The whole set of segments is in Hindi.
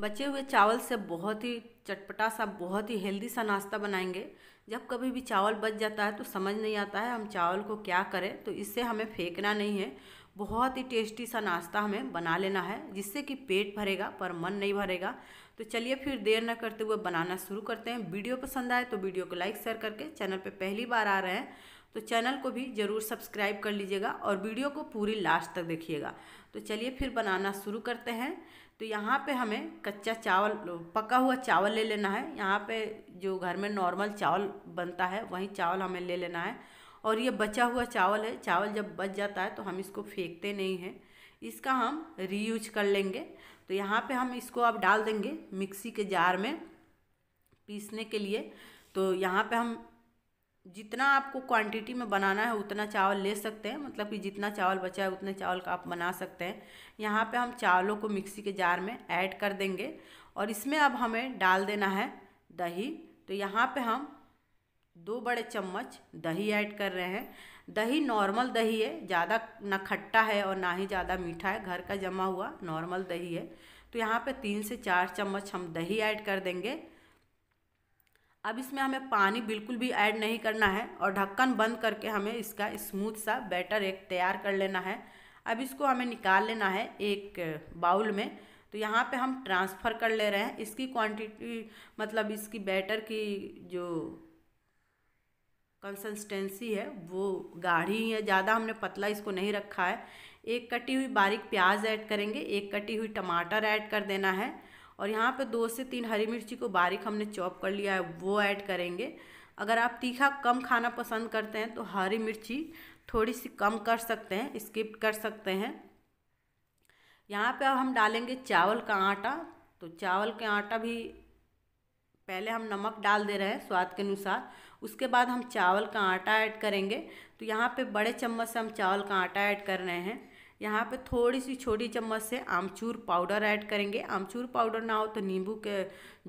बचे हुए चावल से बहुत ही चटपटा सा बहुत ही हेल्दी सा नाश्ता बनाएंगे जब कभी भी चावल बच जाता है तो समझ नहीं आता है हम चावल को क्या करें तो इससे हमें फेंकना नहीं है बहुत ही टेस्टी सा नाश्ता हमें बना लेना है जिससे कि पेट भरेगा पर मन नहीं भरेगा तो चलिए फिर देर न करते हुए बनाना शुरू करते हैं वीडियो पसंद आए तो वीडियो को लाइक शेयर करके चैनल पर पहली बार आ रहे हैं तो चैनल को भी ज़रूर सब्सक्राइब कर लीजिएगा और वीडियो को पूरी लास्ट तक देखिएगा तो चलिए फिर बनाना शुरू करते हैं तो यहाँ पे हमें कच्चा चावल पका हुआ चावल ले लेना है यहाँ पे जो घर में नॉर्मल चावल बनता है वही चावल हमें ले लेना है और ये बचा हुआ चावल है चावल जब बच जाता है तो हम इसको फेंकते नहीं हैं इसका हम रीयूज कर लेंगे तो यहाँ पे हम इसको अब डाल देंगे मिक्सी के जार में पीसने के लिए तो यहाँ पे हम जितना आपको क्वांटिटी में बनाना है उतना चावल ले सकते हैं मतलब कि जितना चावल बचा है उतने चावल का आप बना सकते हैं यहाँ पे हम चावलों को मिक्सी के जार में ऐड कर देंगे और इसमें अब हमें डाल देना है दही तो यहाँ पे हम दो बड़े चम्मच दही ऐड कर रहे हैं दही नॉर्मल दही है ज़्यादा ना खट्टा है और ना ही ज़्यादा मीठा है घर का जमा हुआ नॉर्मल दही है तो यहाँ पर तीन से चार चम्मच हम दही ऐड कर देंगे अब इसमें हमें पानी बिल्कुल भी ऐड नहीं करना है और ढक्कन बंद करके हमें इसका स्मूथ सा बैटर एक तैयार कर लेना है अब इसको हमें निकाल लेना है एक बाउल में तो यहाँ पे हम ट्रांसफ़र कर ले रहे हैं इसकी क्वांटिटी मतलब इसकी बैटर की जो कंसिस्टेंसी है वो गाढ़ी है ज़्यादा हमने पतला इसको नहीं रखा है एक कटी हुई बारीक प्याज ऐड करेंगे एक कटी हुई टमाटर ऐड कर देना है और यहाँ पे दो से तीन हरी मिर्ची को बारीक हमने चॉप कर लिया है वो ऐड करेंगे अगर आप तीखा कम खाना पसंद करते हैं तो हरी मिर्ची थोड़ी सी कम कर सकते हैं स्किप कर सकते हैं यहाँ पे अब हम डालेंगे चावल का आटा तो चावल के आटा भी पहले हम नमक डाल दे रहे हैं स्वाद के अनुसार उसके बाद हम चावल का आटा ऐड करेंगे तो यहाँ पे बड़े चम्मच से हम चावल का आटा ऐड कर रहे हैं यहाँ पे थोड़ी सी छोटी चम्मच से आमचूर पाउडर ऐड करेंगे आमचूर पाउडर ना हो तो नींबू के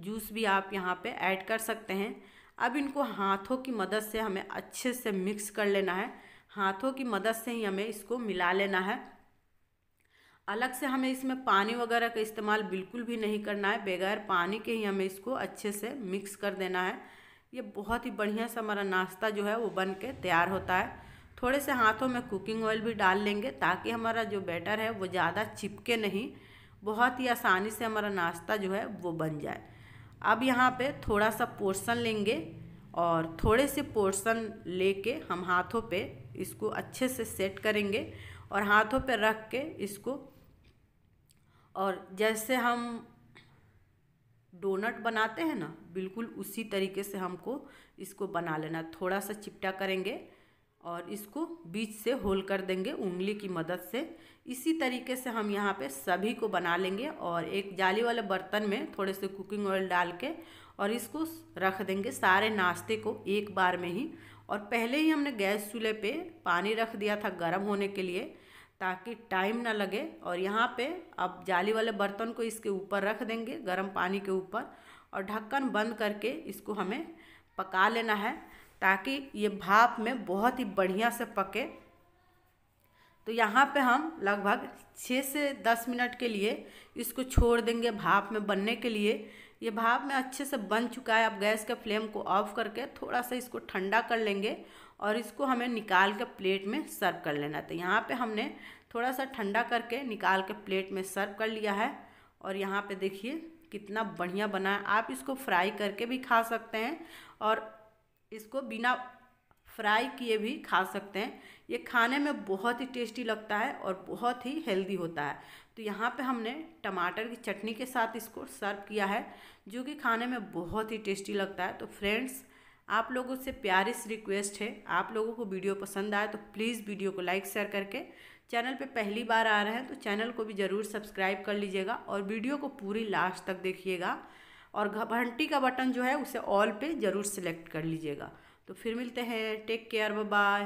जूस भी आप यहाँ पे ऐड कर सकते हैं अब इनको हाथों की मदद से हमें अच्छे से मिक्स कर लेना है हाथों की मदद से ही हमें इसको मिला लेना है अलग से हमें इसमें पानी वगैरह का इस्तेमाल बिल्कुल भी नहीं करना है बगैर पानी के ही हमें इसको अच्छे से मिक्स कर देना है ये बहुत ही बढ़िया सा हमारा नाश्ता जो है वो बन के तैयार होता है थोड़े से हाथों में कुकिंग ऑयल भी डाल लेंगे ताकि हमारा जो बैटर है वो ज़्यादा चिपके नहीं बहुत ही आसानी से हमारा नाश्ता जो है वो बन जाए अब यहाँ पे थोड़ा सा पोर्शन लेंगे और थोड़े से पोर्शन लेके हम हाथों पे इसको अच्छे से सेट करेंगे और हाथों पे रख के इसको और जैसे हम डोनट बनाते हैं ना बिल्कुल उसी तरीके से हमको इसको बना लेना थोड़ा सा चिपटा करेंगे और इसको बीच से होल कर देंगे उंगली की मदद से इसी तरीके से हम यहाँ पे सभी को बना लेंगे और एक जाली वाले बर्तन में थोड़े से कुकिंग ऑयल डाल के और इसको रख देंगे सारे नाश्ते को एक बार में ही और पहले ही हमने गैस चूल्हे पे पानी रख दिया था गर्म होने के लिए ताकि टाइम ना लगे और यहाँ पे अब जाली वाले बर्तन को इसके ऊपर रख देंगे गर्म पानी के ऊपर और ढक्कन बंद करके इसको हमें पका लेना है ताकि ये भाप में बहुत ही बढ़िया से पके तो यहाँ पे हम लगभग छः से दस मिनट के लिए इसको छोड़ देंगे भाप में बनने के लिए ये भाप में अच्छे से बन चुका है अब गैस के फ्लेम को ऑफ करके थोड़ा सा इसको ठंडा कर लेंगे और इसको हमें निकाल के प्लेट में सर्व कर लेना तो यहाँ पे हमने थोड़ा सा ठंडा करके निकाल के प्लेट में सर्व कर लिया है और यहाँ पे देखिए कितना बढ़िया बना है आप इसको फ्राई करके भी खा सकते हैं और इसको बिना फ्राई किए भी खा सकते हैं ये खाने में बहुत ही टेस्टी लगता है और बहुत ही हेल्दी होता है तो यहाँ पे हमने टमाटर की चटनी के साथ इसको सर्व किया है जो कि खाने में बहुत ही टेस्टी लगता है तो फ्रेंड्स आप लोगों से प्यारी सी रिक्वेस्ट है आप लोगों को वीडियो पसंद आए तो प्लीज़ वीडियो को लाइक शेयर करके चैनल पे पहली बार आ रहे हैं तो चैनल को भी ज़रूर सब्सक्राइब कर लीजिएगा और वीडियो को पूरी लास्ट तक देखिएगा और घंटी का बटन जो है उसे ऑल पे ज़रूर सिलेक्ट कर लीजिएगा तो फिर मिलते हैं टेक केयर बाय